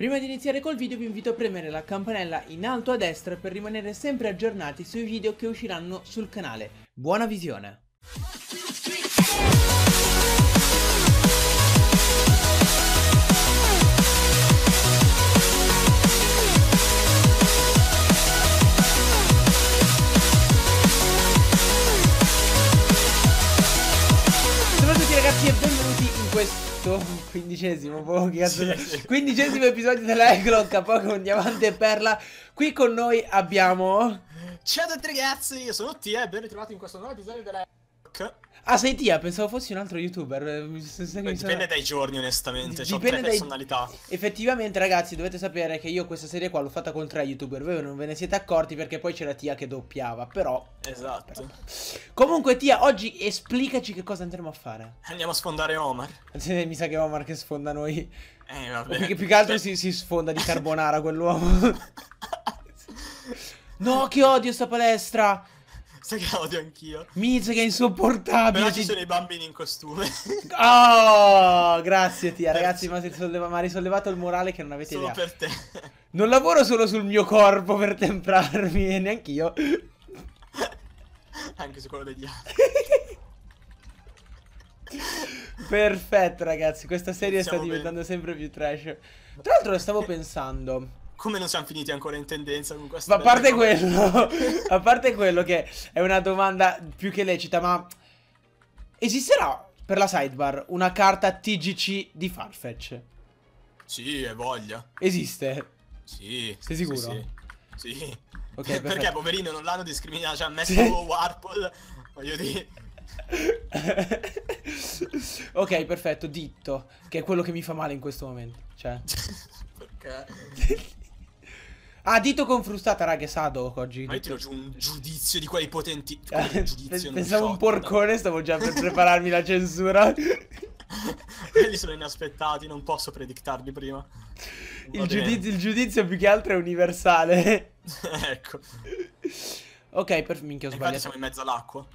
Prima di iniziare col video vi invito a premere la campanella in alto a destra per rimanere sempre aggiornati sui video che usciranno sul canale. Buona visione! Ciao a tutti ragazzi e benvenuti in questo quarto, quindicesimo, poco cazzo. Sì. Quindicesimo episodio della Eglock a poco un Diamante e Perla. Qui con noi abbiamo... Ciao a tutti ragazzi, io sono Tia e eh, ben ritrovati in questo nuovo episodio della Eglock. Ah, sei Tia, pensavo fossi un altro youtuber. Eh, dipende dai giorni, onestamente. Cioè, dipende ho cioè, tre dai... personalità. Effettivamente, ragazzi, dovete sapere che io questa serie qua l'ho fatta con tre youtuber. Voi non ve ne siete accorti perché poi c'era Tia che doppiava. Però. Esatto. Però. Comunque, Tia, oggi esplicaci che cosa andremo a fare. Andiamo a sfondare Omar. Mi sa che Omar che sfonda noi. Eh, vabbè. Perché più che altro cioè si, si sfonda di carbonara quell'uomo. no, che odio sta palestra! Sai che odio anch'io. Mizu che è insopportabile. Però ci sono i bambini in costume. Oh, grazie Tia, ragazzi, mi ha risollevato il morale che non avete solo idea. per te. Non lavoro solo sul mio corpo per temprarmi, e neanche Anche su quello degli altri. Perfetto, ragazzi, questa serie Siamo sta diventando bene. sempre più trash. Tra l'altro, lo stavo pensando come non siamo finiti ancora in tendenza con questo? Ma a parte quello, a parte quello che è una domanda più che lecita, ma esisterà per la sidebar una carta TGC di Farfetch? Sì, è voglia. Esiste? Sì. Sei sicuro? Sì. sì. sì. Okay, Perché poverino non l'hanno discriminato, cioè ha messo sì. Warple, voglio dire... ok, perfetto, ditto, che è quello che mi fa male in questo momento. Cioè... Perché? Ah, dito con frustata, raga, Sado oggi. Ma io tiro giù un giudizio di quei potenti. Quelli eh, giudizio Pensavo un shot, porcone, no? stavo già per prepararmi la censura. quelli sono inaspettati, non posso predictarli prima. Il giudizio, il giudizio, più che altro è universale. ecco. Ok, per minchia ho sbagliato. siamo in mezzo all'acqua.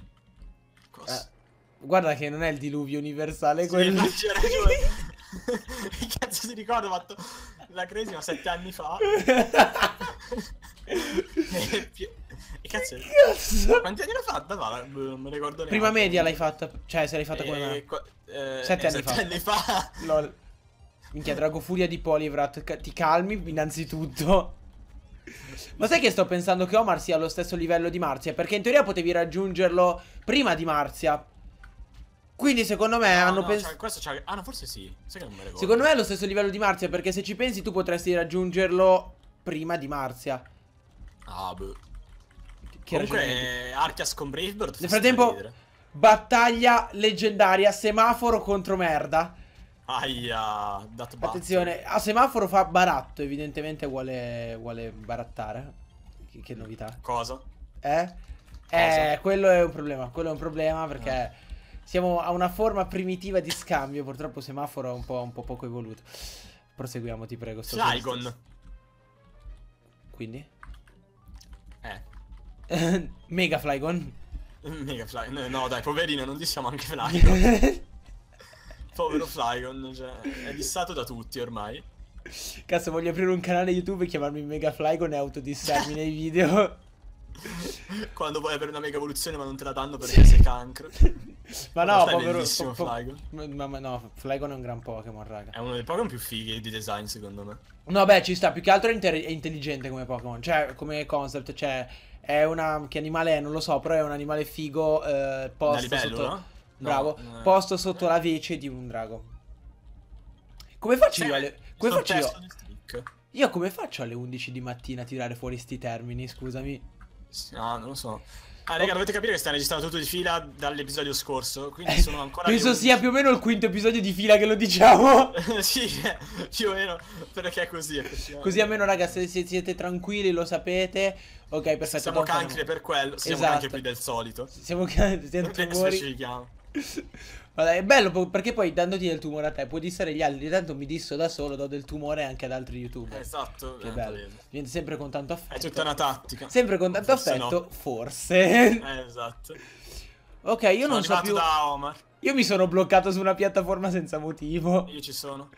Eh, guarda che non è il diluvio universale sì, quello. C'era ragione. che cazzo si ricorda, ho fatto la crisi ma sette anni fa. e cazzo, cazzo? Quanti anni l'hai fatta? Va, boh, non mi ricordo neanche. Prima media l'hai fatta, cioè se l'hai fatta come me. Eh, eh sette, eh, anni, sette fa. anni fa. LOL. Minchia, Dragofuria di Polivrat, ti calmi innanzitutto. Ma sai che sto pensando che Omar sia allo stesso livello di Marzia? Perché in teoria potevi raggiungerlo prima di Marzia. Quindi secondo me no, hanno no, pensato... Cioè, questo c'ha... Ah no, forse sì. Me secondo me è lo stesso livello di Marzia, perché se ci pensi tu potresti raggiungerlo prima di Marzia. Ah, beh. Che Comunque, ragionamento. Archias con Bravebird... Nel frattempo, battaglia leggendaria, semaforo contro merda. Aia, Attenzione, a semaforo fa baratto, evidentemente vuole, vuole barattare. Che, che novità. Cosa? Eh? Cosa? Eh, quello è un problema, quello è un problema perché... Eh siamo a una forma primitiva di scambio. Purtroppo semaforo è un po', un po poco evoluto. Proseguiamo, ti prego. Sligon. Quindi? Eh. Mega Flygon. Mega Flygon. Eh, no, dai, poverino, non diciamo anche Flygon. Povero Flygon, cioè, è dissato da tutti ormai. Cazzo, voglio aprire un canale YouTube e chiamarmi Mega Flygon e autodissarmi nei video. Quando vuoi avere una mega evoluzione ma non te la danno perché sei cancro. Ma no, povero, po- Flygon. Ma, ma, no, Flygon è un gran Pokémon, raga. È uno dei Pokémon più fighi di design, secondo me. No, beh, ci sta. Più che altro è, inter- è intelligente come Pokémon. Cioè, come concept, cioè... È una... Che animale è? Non lo so, però è un animale figo eh, posto livello, sotto... No? Bravo. No, posto sotto la vece di un drago. Come faccio io? Alle... Come faccio io? Io come faccio alle 11 di mattina a tirare fuori sti termini, scusami? Ah, non lo so. Ah, raga, dovete capire che stanno registrando tutto di fila dall'episodio scorso, quindi eh, sono ancora... Penso sia più o meno il quinto episodio di fila che lo diciamo. sì, più o meno, perché è così. Così almeno, raga, se siete tranquilli lo sapete. Ok, perfetto. Siamo cancri per quello, siamo esatto. anche più del solito. Siamo cancri, siamo tumori. ci chiamo. Guarda, è bello perché poi dandoti del tumore a te puoi dissare gli altri. Tanto mi disso da solo, do del tumore anche ad altri youtuber. Esatto. Che eh, bello. Viene sempre con tanto affetto. È tutta una tattica. Sempre con tanto forse affetto, no. forse. Eh, esatto. Ok, io sono non so più... da Omar. Io mi sono bloccato su una piattaforma senza motivo. Io ci sono.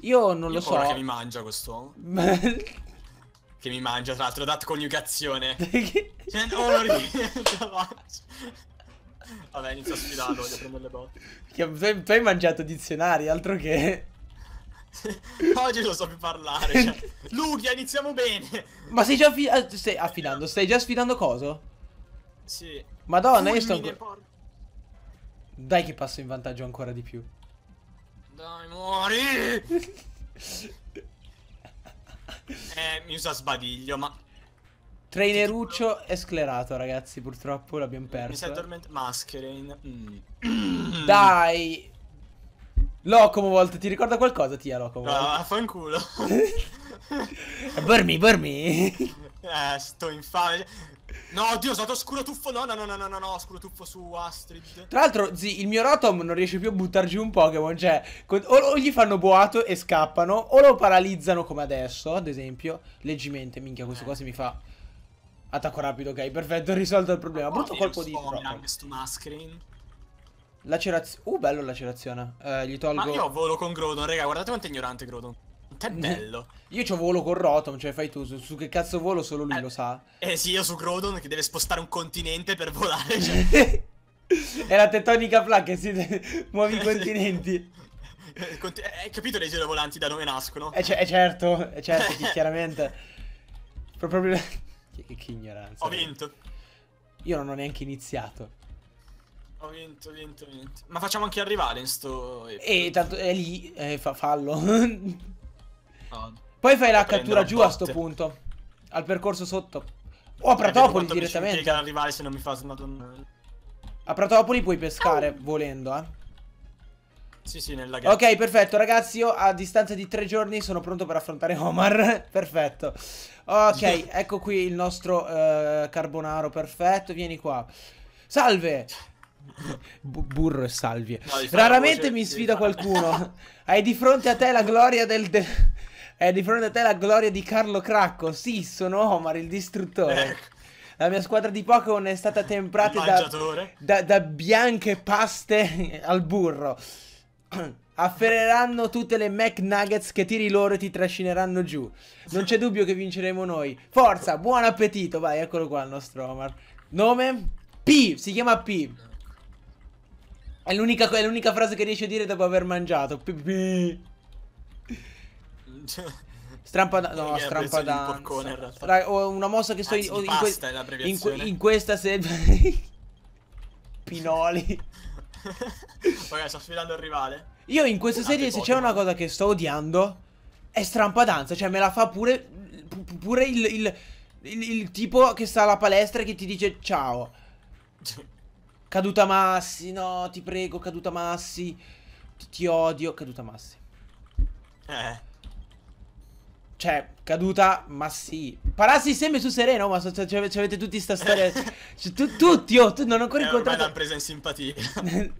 Io non io lo so. che mi mangia questo uomo? che mi mangia, tra l'altro, dato coniugazione. Perché? Cioè, oh, non riesco Vabbè, inizio a sfidarlo, voglio prendere le botte. Tu hai, tu hai mangiato dizionari, altro che... Oggi non so più parlare. Cioè. Lugia, iniziamo bene. Ma sei già affi ah, stai affidando? Stai già sfidando coso? Sì. Madonna, Fulmine, io sto ancora... Dai che passo in vantaggio ancora di più. Dai, muori! eh, mi usa sbadiglio, ma... Traineruccio è sclerato, ragazzi. Purtroppo l'abbiamo perso. Mi sei eh. addormentato. Mascherine. Mm. Dai. Locomowalt, ti ricorda qualcosa, Tia Locomowalt? No, ah, fa in culo. Burmi, burmi. Eh, sto infame. No, oddio, ho usato scuro tuffo. No, no, no, no, no, no, scuro tuffo su Astrid. Tra l'altro, zi, il mio Rotom non riesce più a buttar giù un Pokémon. Cioè, o, o, gli fanno boato e scappano, o lo paralizzano come adesso, ad esempio. Leggimento, minchia, questo eh. qua si mi fa Attacco rapido, ok, perfetto, risolto il problema. Brutto colpo di anche sto maskerin. Lacerazione. Uh, bello lacerazione. Eh, gli tolgo. Ma io ho volo con Grodon, raga, guardate quanto è ignorante Grodon. Che bello. io ho volo con Rotom, cioè fai tu. Su, su che cazzo volo solo lui eh, lo sa. Eh sì, io su Grodon che deve spostare un continente per volare. Cioè. è la tettonica placca, si muovi i continenti. Eh, conti eh, hai capito le giro volanti da dove nascono? Eh, è cioè, eh, certo, è certo, chiaramente. Proprio che, che, ignoranza. Ho vinto. Io non ho neanche iniziato. Ho vinto, ho vinto, ho vinto. Ma facciamo anche arrivare in sto... E tanto è lì, eh, fa, fallo. Poi fai la cattura giù botte. a sto punto. Al percorso sotto. O a Pratopoli direttamente. Mi arrivare se non mi fa smadonnare. A Pratopoli puoi pescare, volendo, eh. Sì, sì, nella gara. Ok, perfetto, ragazzi. Io a distanza di tre giorni sono pronto per affrontare Omar. perfetto. Ok, ecco qui il nostro uh, carbonaro. Perfetto, vieni qua. Salve. Bu burro e salvie. No, Raramente mi sfida qualcuno. Hai di fronte a te la gloria del... De è di fronte a te la gloria di Carlo Cracco. Sì, sono Omar, il distruttore. Eh. La mia squadra di Pokémon è stata temprata da, da, da bianche paste al burro. Afferreranno tutte le McNuggets che tiri loro e ti trascineranno giù. Non c'è dubbio che vinceremo noi. Forza, buon appetito. Vai, eccolo qua il nostro Omar. Nome? P, si chiama P. È l'unica, frase che riesce a dire dopo aver mangiato. P. -p. Strampa da- no, strampa da- ho una mossa che sto Anzi, in, in, in, in questa se Pinoli ok, sto sfidando il rivale. Io in questa ah, serie, se c'è una cosa che sto odiando, è strampadanza. Cioè, me la fa pure, pure il, il, il, il tipo che sta alla palestra e che ti dice ciao. Caduta Massi, no, ti prego, caduta Massi. Ti, ti odio, caduta Massi. Eh. Cioè, caduta, ma sì. Parassi sempre su Sereno, ma so, cioè, avete tutti sta storia. cioè, tu, tutti, oh, tu non ho ancora eh, incontrato. Ma l'hanno presa in simpatia. eh,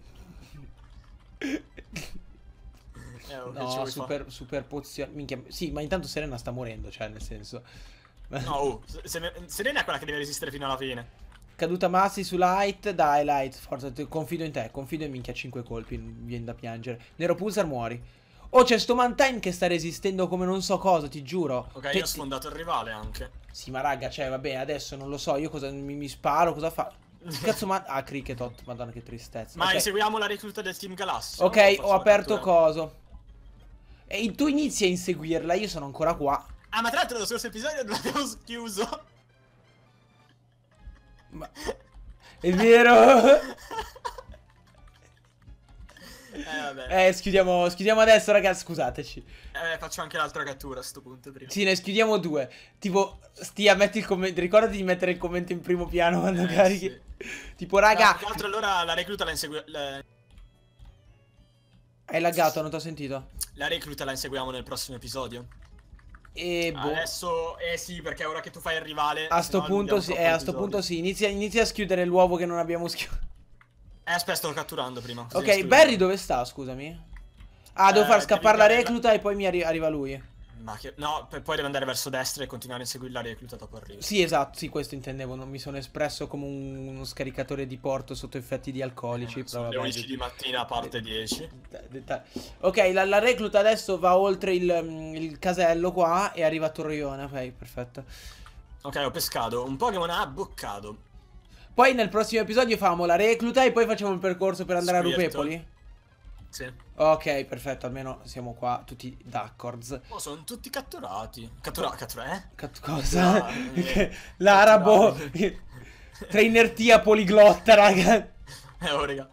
no, super, super pozio. Minchia. Sì, ma intanto Serena sta morendo, cioè, nel senso. no, uh, Serena è quella che deve resistere fino alla fine. Caduta Massi su Light, dai Light, forza, confido in te, confido in minchia 5 colpi, vieni da piangere. Nero Pulsar muori. Oh, c'è sto Mantine che sta resistendo come non so cosa, ti giuro. Ok, Te... io ho sfondato il rivale anche. Sì, ma raga, cioè, va bene, adesso non lo so, io cosa mi, mi sparo, cosa fa? Cazzo, ma... Ah, Cricketot, oh, madonna che tristezza. Ma okay. Cioè eseguiamo la recluta del Team Galasso. Ok, ho aperto coso. E tu inizi a inseguirla, io sono ancora qua. Ah, ma tra l'altro lo scorso episodio l'abbiamo chiuso. Ma... È vero! Eh, eh schiudiamo, schiudiamo, adesso, ragazzi, scusateci. Eh, faccio anche l'altra cattura a sto punto prima. Sì, ne schiudiamo due. Tipo, stia, metti il commento, ricordati di mettere il commento in primo piano quando eh, carichi. Sì. Tipo, raga... No, tra l'altro allora la recluta la insegue... La... Hai laggato, non ti ho sentito. La recluta la inseguiamo nel prossimo episodio. E boh. Adesso, eh sì, perché ora che tu fai il rivale... A eh, sto punto, sì, eh, a sto punto sì, inizia, inizia a schiudere l'uovo che non abbiamo schiuso. Eh, aspetta, sto catturando prima. Ok, Barry dove sta, scusami? Ah, devo eh, far scappare la recluta la... e poi mi arri arriva lui. Ma che... No, poi devo andare verso destra e continuare a inseguire la recluta dopo arrivo. Sì, esatto, sì, questo intendevo. Non mi sono espresso come un... uno scaricatore di porto sotto effetti di alcolici. No, eh, sono le 11 di mattina, a parte 10. Ok, la, la, recluta adesso va oltre il, mm, il casello qua e arriva a Torrione. Ok, perfetto. Ok, ho pescato. Un Pokémon ha boccato. Poi nel prossimo episodio famo la recluta e poi facciamo il percorso per andare Spirito. a Rupepoli? Esatto. Sì. Ok, perfetto, almeno siamo qua tutti d'accordo. Oh, sono tutti catturati. Catturati, cattura, eh? Cat cosa? Eh, l'arabo. Trainer Tia poliglotta, raga. Eh, oh, raga.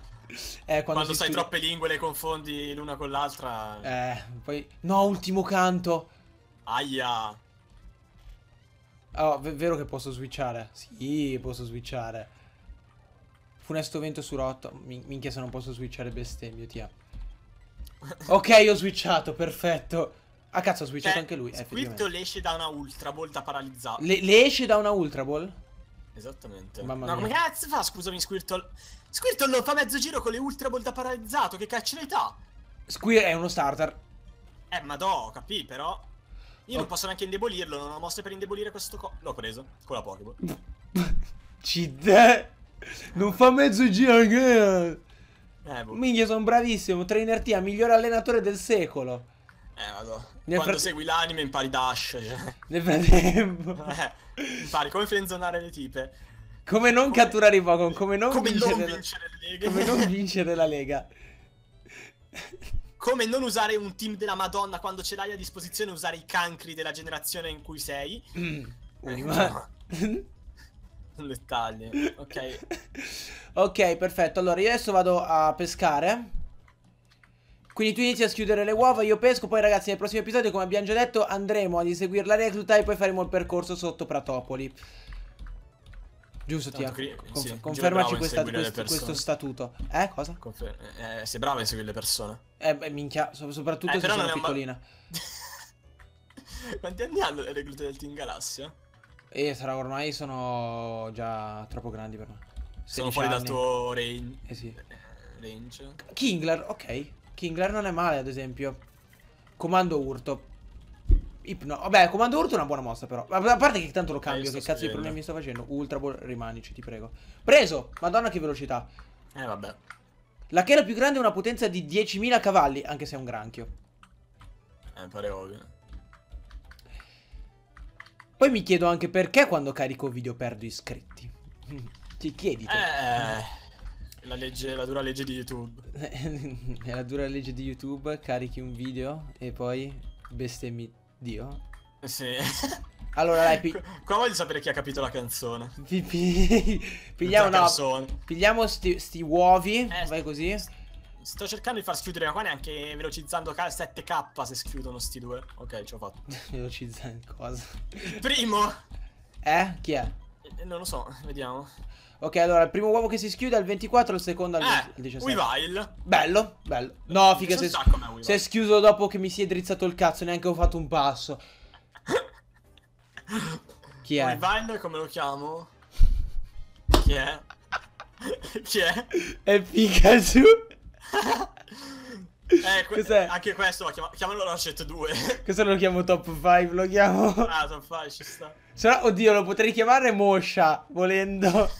Eh, quando, quando sai troppe lingue le confondi l'una con l'altra. Eh, poi... No, ultimo canto. Aia. Oh, ah, è vero che posso switchare. Sì, posso switchare. Funesto vento su rotto. Minchia se non posso switchare bestemmio, tia. Ok, ho switchato, perfetto. Ah cazzo, ho switchato cioè, anche lui. Squirto le esce da una Ultra Ball da paralizzato. Le, le esce da una Ultra Ball? Esattamente. Mamma no, mia. ma cazzo fa? Scusami, Squirtle. Squirtle lo fa mezzo giro con le Ultra Ball da paralizzato. Che caccia l'età? Squirtle è uno starter. Eh, ma do, capì, però. Io oh. non posso neanche indebolirlo, non ho mosse per indebolire questo co... L'ho preso, con la Pokéball. Cidè! Non fa mezzo giro anche... Eh, boh. sono bravissimo, trainer T, miglior allenatore del secolo. Eh, vado. Nel Quando segui l'anime impari dash. Cioè. Nel frattempo. Eh, impari come frenzonare le tipe. Come non come... catturare i Pokémon, come non, come vincere, non vincere la... Lega. Come non vincere la Lega. come non usare un team della Madonna quando ce l'hai a disposizione usare i cancri della generazione in cui sei. Mm. Eh, ma... un dettaglio. Ok. ok, perfetto. Allora, io adesso vado a pescare. Quindi tu inizi a schiudere le uova, io pesco, poi ragazzi nel prossimo episodio come abbiamo già detto andremo ad inseguire la recluta e poi faremo il percorso sotto Pratopoli. Giusto, Tanto Tia. Con sì, confermaci questa, questo, questo, statuto. Eh, cosa? Confer eh, sei brava a inseguire le persone. Eh, beh, minchia, so soprattutto eh, se sono piccolina. Quanti anni hanno le reclute del Team Galassia? Eh, sarà ormai sono già troppo grandi per me. Sono fuori anni. dal tuo range. Eh sì. Range. Kingler, ok. Kingler non è male, ad esempio. Comando urto. Ipno. Vabbè, comando urto è una buona mossa, però. A parte che tanto lo eh, cambio. Che cazzo di problemi sto facendo? Ultra ball. Rimanici, ti prego. Preso. Madonna, che velocità. Eh, vabbè. La chela più grande ha una potenza di 10.000 cavalli. Anche se è un granchio. Eh, pare ovvio. Poi mi chiedo anche perché quando carico video perdo iscritti. ti chiedi. Te. Eh. La, legge, la dura legge di YouTube. è la dura legge di YouTube. Carichi un video e poi bestemmi Dio? Sì. Allora dai, pi... qua voglio sapere chi ha capito la canzone. Pi pigliamo una canzone. pigliamo sti, sti uovi, eh, vai così. Sto cercando di far schiudere, ma qua neanche velocizzando 7k se schiudono sti due. Ok, ci ho fatto. Velocizzando cosa? primo! Eh? Chi è? Eh, non lo so, vediamo. Ok, allora, il primo uovo che si schiude è al 24, il secondo al eh, 17. Weavile. Bello, bello. No, figa, se, se è schiuso dopo che mi si è drizzato il cazzo, neanche ho fatto un passo. Chi è? Weavile, come lo chiamo? Chi è? Chi è? È Pikachu. Eh, que anche questo, chiam chiamalo Rocket 2. questo lo chiamo Top 5, lo chiamo... Ah, Top 5 ci sta. oddio, lo potrei chiamare Mosha, volendo.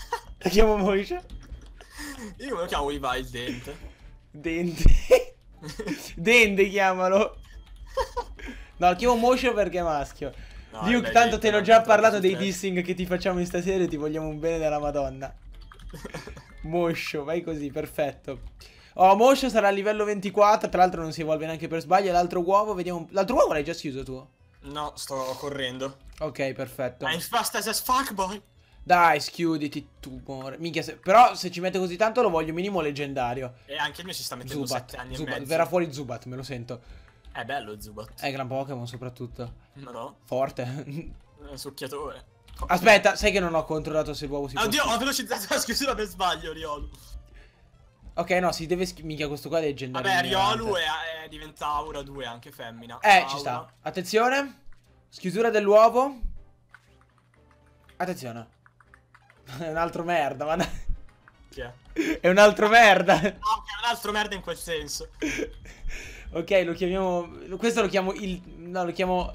La chiamo Moice? Io come lo chiamo Iva il dente? Dente? dente chiamalo! No, lo chiamo Moice perché è maschio. No, Luke, beh, tanto te l'ho già parlato dei dissing che ti facciamo in stasera e ti vogliamo un bene della madonna. Moscio, vai così, perfetto. Oh, Moscio sarà a livello 24, tra l'altro non si evolve neanche per sbaglio. L'altro uovo, vediamo... L'altro uovo l'hai già chiuso tu? No, sto correndo. Ok, perfetto. I'm fast as fuck, boy. Dai, schiuditi tu, more. Minchia, se... però se ci mette così tanto lo voglio minimo leggendario. E anche il mio si sta mettendo Zubat, 7 anni Zubat, Verrà fuori Zubat, me lo sento. È bello Zubat. È gran Pokémon soprattutto. No, no. Forte. È succhiatore. Aspetta, sai che non ho controllato se l'uovo si Oddio, può... Oddio, ho velocizzato la schiusura per sbaglio, Riolu. Ok, no, si deve... Minchia, questo qua è leggendario. Vabbè, Riolu è, è, diventa Aura 2, anche femmina. Eh, Aura. ci sta. Attenzione. Schiusura dell'uovo. Attenzione. È un altro merda, ma... Chi è? È un altro merda. No, è un altro merda in quel senso. ok, lo chiamiamo... Questo lo chiamo il... No, lo chiamo...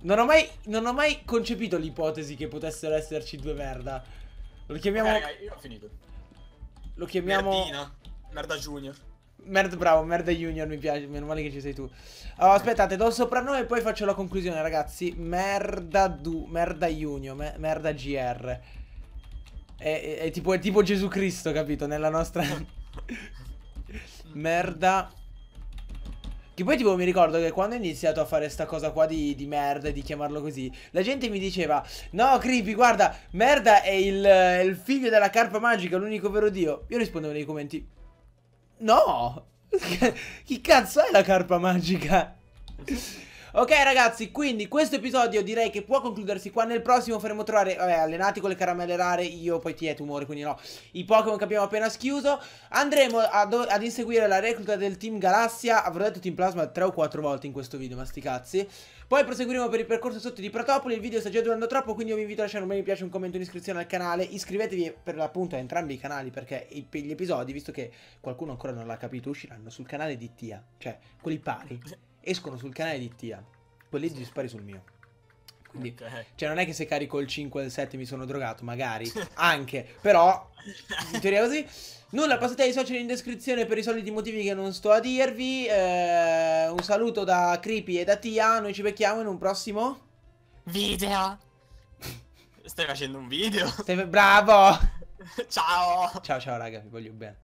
Non ho mai, non ho mai concepito l'ipotesi che potessero esserci due merda. Lo chiamiamo... Ok, ragazzi, io ho finito. Lo chiamiamo... Merdina. Merda Junior. Merda, bravo, merda Junior mi piace, meno male che ci sei tu. Allora, oh, aspettate, do il soprannome e poi faccio la conclusione, ragazzi. Merda du, merda Junior, me, merda GR. È, è, tipo, è tipo Gesù Cristo, capito? Nella nostra... merda. Che poi tipo mi ricordo che quando ho iniziato a fare sta cosa qua di, di merda, di chiamarlo così, la gente mi diceva, no Creepy, guarda, merda è il, il figlio della carpa magica, l'unico vero dio. Io rispondevo nei commenti, no, chi cazzo è la carpa magica? Ok ragazzi, quindi questo episodio direi che può concludersi qua. Nel prossimo faremo trovare, vabbè, allenati con le caramelle rare, io poi ti è tumore, quindi no, i Pokémon che abbiamo appena schiuso. Andremo ad, ad inseguire la recluta del Team Galassia, avrò detto Team Plasma 3 o 4 volte in questo video, ma sti cazzi. Poi proseguiremo per il percorso sotto di Protopoli, il video sta già durando troppo, quindi io vi invito a lasciare un bel mi piace, un commento, un'iscrizione al canale. Iscrivetevi per l'appunto a entrambi i canali, perché i, gli episodi, visto che qualcuno ancora non l'ha capito, usciranno sul canale di Tia, cioè quelli pari escono sul canale di Tia, Quelli lì sì. spari sul mio. Quindi, okay. Cioè non è che se carico il 5 e il 7 mi sono drogato, magari, anche, però in teoria così. Nulla, passate ai social in descrizione per i soliti motivi che non sto a dirvi. Eh, un saluto da Creepy e da Tia, noi ci becchiamo in un prossimo video. Stai facendo un video? Stai... Bravo! ciao! Ciao ciao raga, vi voglio bene.